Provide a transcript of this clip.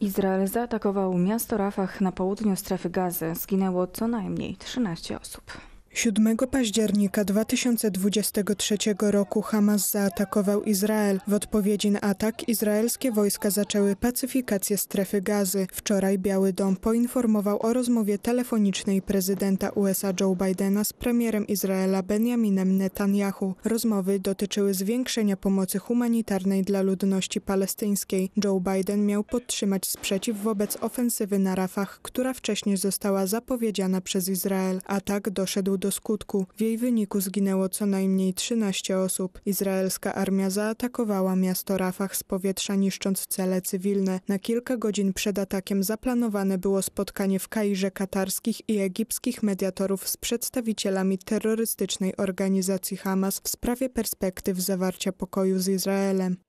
Izrael zaatakował miasto Rafah na południu strefy gazy. Zginęło co najmniej 13 osób. 7 października 2023 roku Hamas zaatakował Izrael. W odpowiedzi na atak izraelskie wojska zaczęły pacyfikację strefy gazy. Wczoraj Biały Dom poinformował o rozmowie telefonicznej prezydenta USA Joe Bidena z premierem Izraela Benjaminem Netanyahu. Rozmowy dotyczyły zwiększenia pomocy humanitarnej dla ludności palestyńskiej. Joe Biden miał podtrzymać sprzeciw wobec ofensywy na Rafach, która wcześniej została zapowiedziana przez Izrael. Atak doszedł do do skutku. W jej wyniku zginęło co najmniej 13 osób. Izraelska armia zaatakowała miasto Rafah z powietrza, niszcząc cele cywilne. Na kilka godzin przed atakiem zaplanowane było spotkanie w Kairze katarskich i egipskich mediatorów z przedstawicielami terrorystycznej organizacji Hamas w sprawie perspektyw zawarcia pokoju z Izraelem.